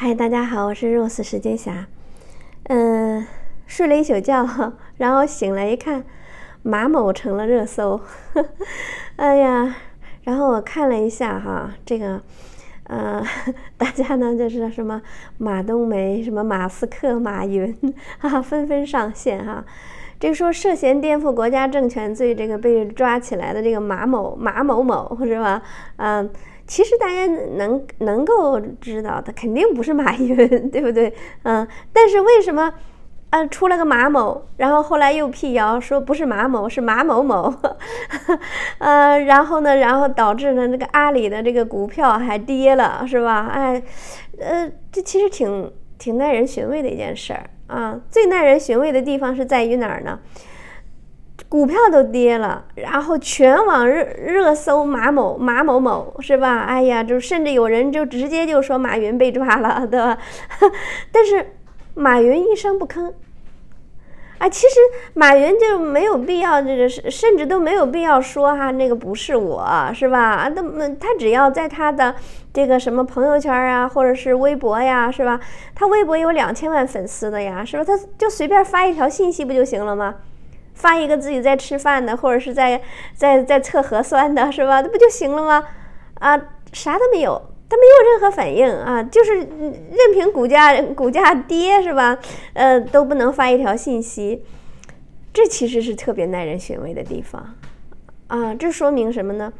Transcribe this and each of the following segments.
嗨，大家好，我是 Rose 时间侠。嗯，睡了一宿觉，然后醒来一看，马某成了热搜。哎呀，然后我看了一下哈，这个，呃，大家呢就是什么马冬梅、什么马斯克、马云，哈，纷纷上线哈。这个说涉嫌颠覆国家政权罪，这个被抓起来的这个马某马某某，是吧？嗯。其实大家能能够知道，他肯定不是马云，对不对？嗯，但是为什么，呃，出了个马某，然后后来又辟谣说不是马某，是马某某，呃，然后呢，然后导致呢，那个阿里的这个股票还跌了，是吧？哎，呃，这其实挺挺耐人寻味的一件事儿啊。最耐人寻味的地方是在于哪儿呢？股票都跌了，然后全网热热搜马某马某某是吧？哎呀，就甚至有人就直接就说马云被抓了，对吧？但是马云一声不吭。哎，其实马云就没有必要，这个甚至都没有必要说哈，那个不是我是吧？啊，么他只要在他的这个什么朋友圈啊，或者是微博呀，是吧？他微博有两千万粉丝的呀，是吧？他就随便发一条信息不就行了吗？发一个自己在吃饭的，或者是在在在测核酸的，是吧？这不就行了吗？啊，啥都没有，他没有任何反应啊，就是任凭股价股价跌是吧？呃，都不能发一条信息，这其实是特别耐人寻味的地方啊。这说明什么呢？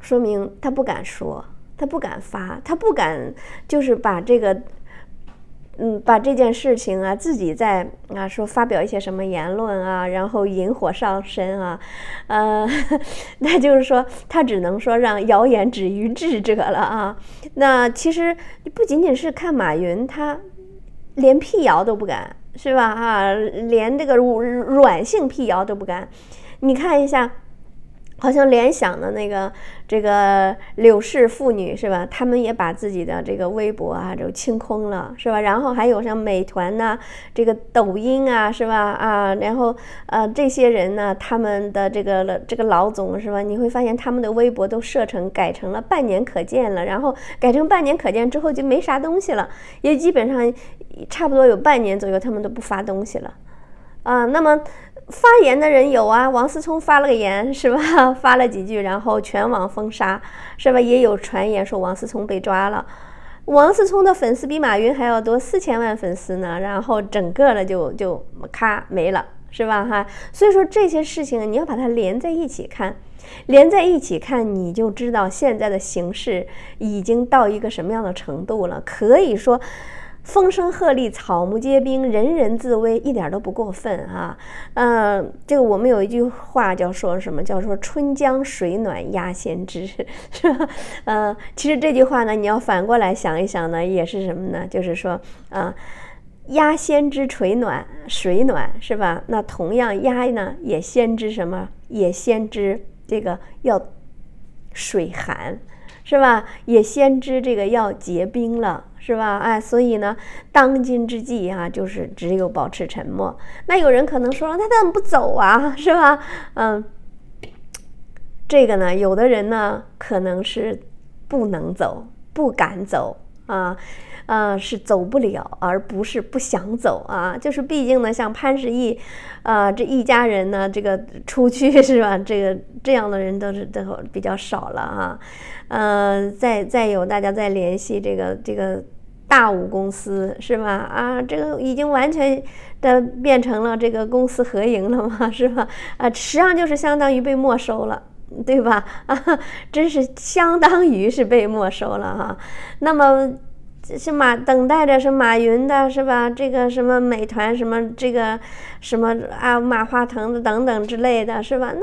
说明他不敢说，他不敢发，他不敢就是把这个。嗯，把这件事情啊，自己在啊说发表一些什么言论啊，然后引火上身啊，呃，那就是说他只能说让谣言止于智者了啊。那其实你不仅仅是看马云，他连辟谣都不敢，是吧？哈，连这个软性辟谣都不敢。你看一下。好像联想的那个这个柳氏妇女是吧？他们也把自己的这个微博啊都清空了，是吧？然后还有像美团呐，这个抖音啊，是吧？啊，然后呃，这些人呢，他们的这个这个老总是吧？你会发现他们的微博都设成改成了半年可见了，然后改成半年可见之后就没啥东西了，也基本上差不多有半年左右，他们都不发东西了。啊，那么。发言的人有啊，王思聪发了个言是吧？发了几句，然后全网封杀是吧？也有传言说王思聪被抓了，王思聪的粉丝比马云还要多四千万粉丝呢，然后整个的就就咔没了是吧？哈，所以说这些事情你要把它连在一起看，连在一起看，你就知道现在的形势已经到一个什么样的程度了，可以说。风声鹤唳，草木皆兵，人人自危，一点都不过分啊！嗯，这个我们有一句话叫说什么？叫说“春江水暖鸭先知”，是吧？嗯，其实这句话呢，你要反过来想一想呢，也是什么呢？就是说，啊，鸭先知水暖，水暖是吧？那同样，鸭呢也先知什么？也先知这个要水寒。是吧？也先知这个要结冰了，是吧？哎，所以呢，当今之计啊，就是只有保持沉默。那有人可能说了，他怎么不走啊？是吧？嗯，这个呢，有的人呢，可能是不能走，不敢走啊。呃，是走不了，而不是不想走啊，就是毕竟呢，像潘石屹，呃，这一家人呢，这个出去是吧？这个这样的人都是都比较少了啊。呃，再再有大家再联系这个这个大五公司是吧？啊，这个已经完全的变成了这个公司合营了嘛，是吧？啊，实际上就是相当于被没收了，对吧？啊，真是相当于是被没收了哈，那么。是马等待着是马云的是吧？这个什么美团什么这个什么啊马化腾的等等之类的是吧？那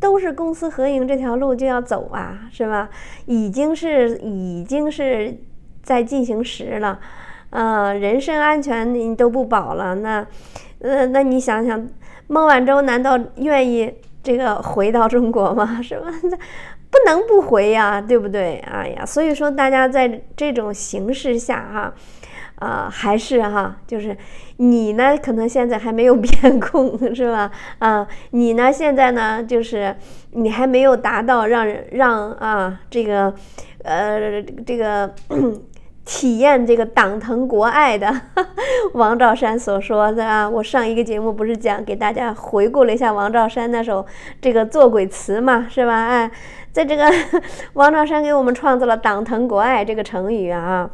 都是公私合营这条路就要走啊，是吧？已经是已经是在进行时了，呃，人身安全你都不保了，那，那那你想想，孟晚舟难道愿意这个回到中国吗？是吧？不能不回呀，对不对？哎呀，所以说大家在这种形势下哈，啊，还是哈，就是你呢，可能现在还没有变控，是吧？啊，你呢，现在呢，就是你还没有达到让让啊，这个，呃，这个。体验这个“党疼国爱”的 王照山所说的啊，我上一个节目不是讲，给大家回顾了一下王照山那首这个《做鬼词》嘛，是吧？哎，在这个 王照山给我们创造了“党疼国爱”这个成语啊，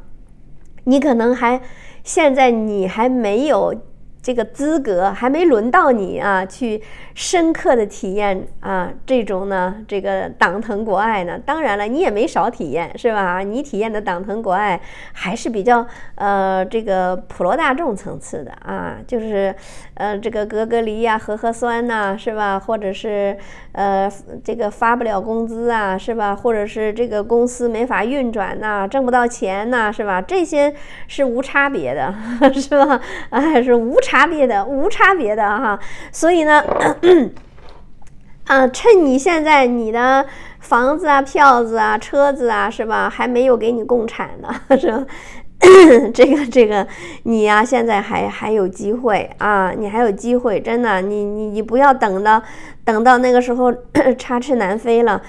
你可能还现在你还没有。这个资格还没轮到你啊，去深刻的体验啊这种呢，这个党疼国爱呢。当然了，你也没少体验，是吧？你体验的党疼国爱还是比较呃这个普罗大众层次的啊，就是呃这个隔隔离呀、核核酸呐，是吧？或者是呃这个发不了工资啊，是吧？或者是这个公司没法运转呐，挣不到钱呐，是吧？这些是无差别的，是吧？哎，是无差。差别的无差别的哈，所以呢，啊，趁你现在你的房子啊、票子啊、车子啊，是吧，还没有给你共产呢，是吧？这个这个你呀，现在还还有机会啊，你还有机会，真的，你你你不要等到等到那个时候 插翅难飞了，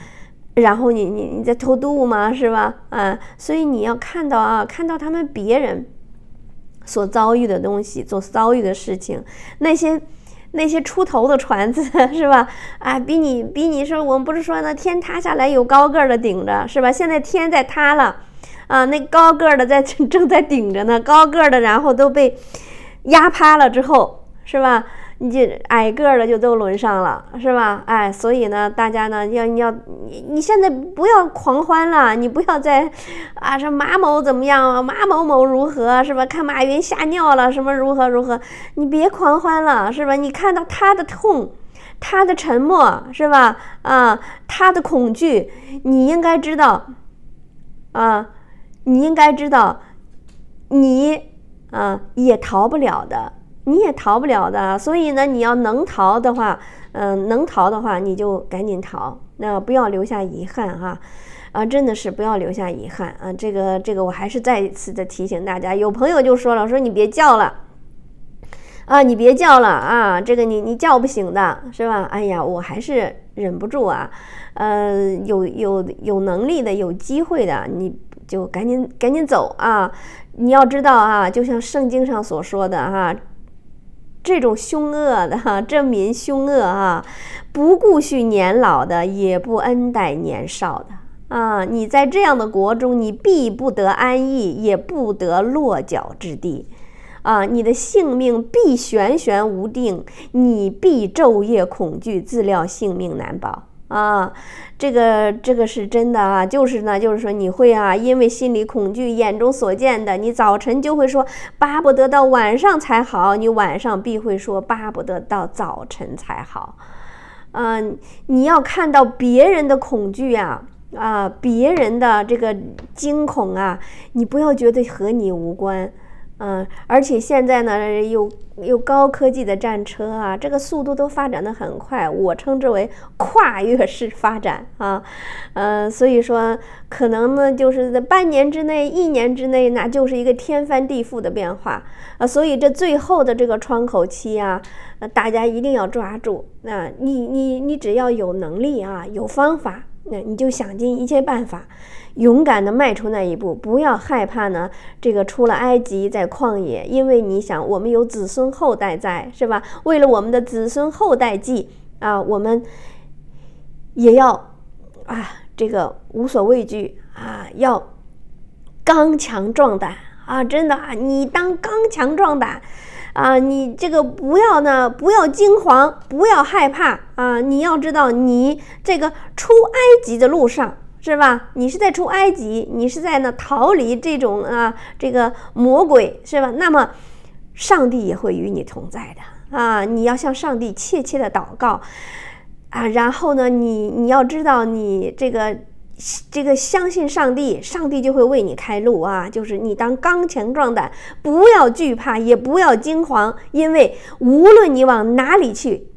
然后你你你在偷渡吗？是吧？啊，所以你要看到啊，看到他们别人。所遭遇的东西，所遭遇的事情，那些，那些出头的船子，是吧？啊，比你比你说，我们不是说那天塌下来有高个的顶着，是吧？现在天在塌了，啊，那高个的在 正在顶着呢，高个的然后都被压趴了之后，是吧？你就矮个儿的就都轮上了，是吧？哎，所以呢，大家呢，要你要你你现在不要狂欢了，你不要再啊说马某怎么样马某某如何是吧？看马云吓尿了什么如何如何，你别狂欢了是吧？你看到他的痛，他的沉默是吧？啊，他的恐惧，你应该知道啊，你应该知道，你啊也逃不了的。你也逃不了的，所以呢，你要能逃的话，嗯，能逃的话，你就赶紧逃，那不要留下遗憾啊，啊，真的是不要留下遗憾啊。这个，这个，我还是再一次的提醒大家。有朋友就说了，说你别叫了，啊，你别叫了啊，这个你你叫不醒的，是吧？哎呀，我还是忍不住啊，嗯，有有有能力的，有机会的，你就赶紧赶紧走啊。你要知道啊，就像圣经上所说的哈。这种凶恶的哈，这民凶恶哈，不顾恤年老的，也不恩待年少的啊！你在这样的国中，你必不得安逸，也不得落脚之地，啊！你的性命必悬悬无定，你必昼夜恐惧，自料性命难保。啊，这个这个是真的啊，就是呢，就是说你会啊，因为心理恐惧，眼中所见的，你早晨就会说巴不得到晚上才好，你晚上必会说巴不得到早晨才好，嗯，你要看到别人的恐惧啊，啊，别人的这个惊恐啊，你不要觉得和你无关。嗯，而且现在呢，有有高科技的战车啊，这个速度都发展的很快，我称之为跨越式发展啊，呃，所以说可能呢，就是在半年之内、一年之内，那就是一个天翻地覆的变化啊，所以这最后的这个窗口期啊，大家一定要抓住。那你你你只要有能力啊，有方法。那你就想尽一切办法，勇敢的迈出那一步，不要害怕呢。这个出了埃及，在旷野，因为你想，我们有子孙后代在，是吧？为了我们的子孙后代计啊，我们也要啊，这个无所畏惧啊，要刚强壮胆啊！真的啊，你当刚强壮胆。啊，你这个不要呢，不要惊慌，不要害怕啊！你要知道，你这个出埃及的路上是吧？你是在出埃及，你是在呢逃离这种啊这个魔鬼是吧？那么，上帝也会与你同在的啊！你要向上帝切切的祷告啊，然后呢，你你要知道你这个。这个相信上帝，上帝就会为你开路啊！就是你当刚强壮胆，不要惧怕，也不要惊慌，因为无论你往哪里去，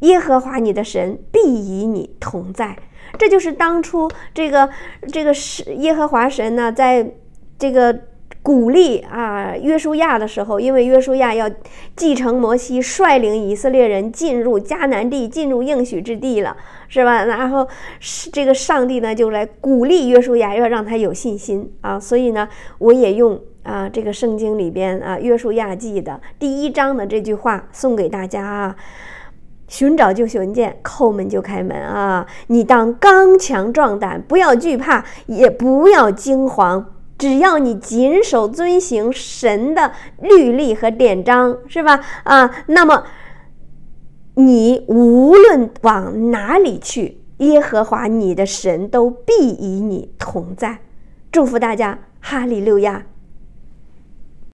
耶和华你的神必与你同在。这就是当初这个这个是耶和华神呢，在这个。鼓励啊，约书亚的时候，因为约书亚要继承摩西，率领以色列人进入迦南地，进入应许之地了，是吧？然后是这个上帝呢，就来鼓励约书亚，要让他有信心啊。所以呢，我也用啊这个圣经里边啊约书亚记的第一章的这句话送给大家啊：寻找就寻见，叩门就开门啊！你当刚强壮胆，不要惧怕，也不要惊慌。只要你谨守遵行神的律例和典章，是吧？啊，那么你无论往哪里去，耶和华你的神都必与你同在。祝福大家，哈利路亚。